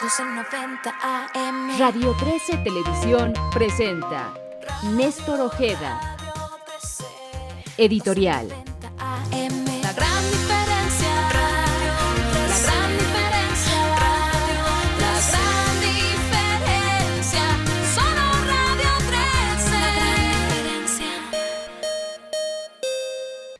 1290 AM. Radio 13 Televisión presenta Néstor Ojeda. Editorial. La gran diferencia. La gran diferencia. La gran diferencia. Solo Radio 13.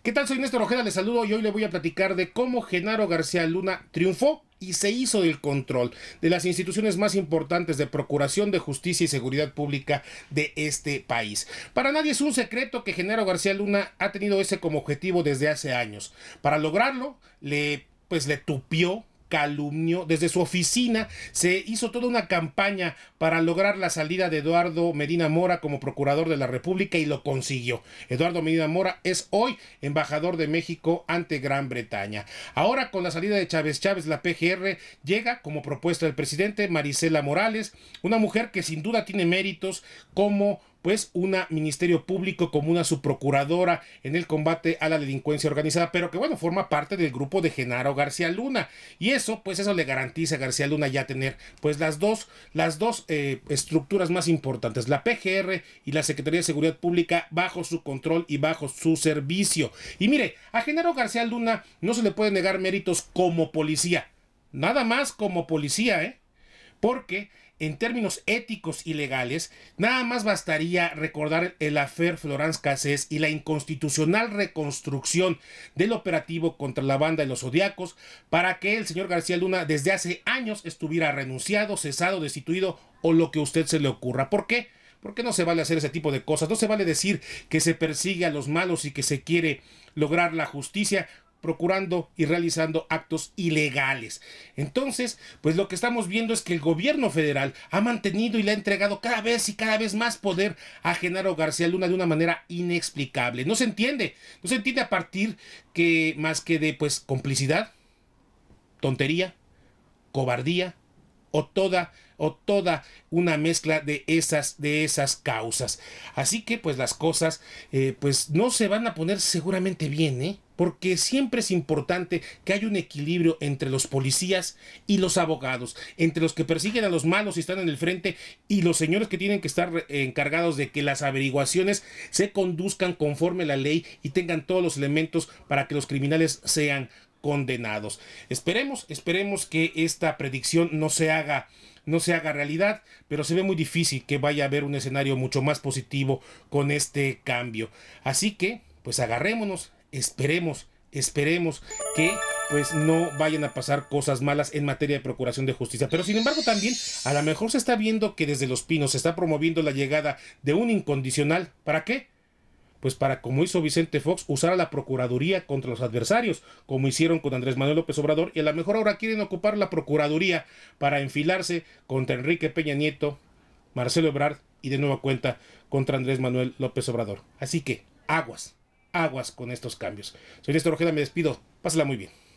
¿Qué tal? Soy Néstor Ojeda, les saludo y hoy le voy a platicar de cómo Genaro García Luna triunfó y se hizo el control de las instituciones más importantes de procuración de justicia y seguridad pública de este país. Para nadie es un secreto que Genaro García Luna ha tenido ese como objetivo desde hace años. Para lograrlo, le pues le tupió Calumnio, desde su oficina se hizo toda una campaña para lograr la salida de Eduardo Medina Mora como procurador de la República y lo consiguió. Eduardo Medina Mora es hoy embajador de México ante Gran Bretaña. Ahora con la salida de Chávez Chávez, la PGR llega como propuesta del presidente Marisela Morales, una mujer que sin duda tiene méritos como pues una ministerio público como una subprocuradora en el combate a la delincuencia organizada, pero que bueno, forma parte del grupo de Genaro García Luna y eso pues eso le garantiza a García Luna ya tener pues las dos las dos eh, estructuras más importantes, la PGR y la Secretaría de Seguridad Pública bajo su control y bajo su servicio. Y mire, a Genaro García Luna no se le puede negar méritos como policía, nada más como policía, ¿eh? Porque en términos éticos y legales, nada más bastaría recordar el afer Florence Cassés y la inconstitucional reconstrucción del operativo contra la banda de los Zodiacos para que el señor García Luna desde hace años estuviera renunciado, cesado, destituido o lo que a usted se le ocurra. ¿Por qué? Porque no se vale hacer ese tipo de cosas, no se vale decir que se persigue a los malos y que se quiere lograr la justicia procurando y realizando actos ilegales. Entonces, pues lo que estamos viendo es que el gobierno federal ha mantenido y le ha entregado cada vez y cada vez más poder a Genaro García Luna de una manera inexplicable. No se entiende, no se entiende a partir que más que de pues complicidad, tontería, cobardía o toda o toda una mezcla de esas de esas causas. Así que pues las cosas eh, pues no se van a poner seguramente bien, ¿eh? porque siempre es importante que haya un equilibrio entre los policías y los abogados, entre los que persiguen a los malos y están en el frente y los señores que tienen que estar eh, encargados de que las averiguaciones se conduzcan conforme la ley y tengan todos los elementos para que los criminales sean condenados. Esperemos, esperemos que esta predicción no se haga no se haga realidad, pero se ve muy difícil que vaya a haber un escenario mucho más positivo con este cambio. Así que, pues agarrémonos, Esperemos, esperemos que pues no vayan a pasar cosas malas en materia de procuración de justicia. Pero sin embargo también a lo mejor se está viendo que desde Los Pinos se está promoviendo la llegada de un incondicional. ¿Para qué? pues para, como hizo Vicente Fox, usar a la Procuraduría contra los adversarios, como hicieron con Andrés Manuel López Obrador, y a lo mejor ahora quieren ocupar la Procuraduría para enfilarse contra Enrique Peña Nieto, Marcelo Ebrard y de nueva cuenta contra Andrés Manuel López Obrador. Así que, aguas aguas con estos cambios. Soy Néstor Ojeda, me despido. Pásala muy bien.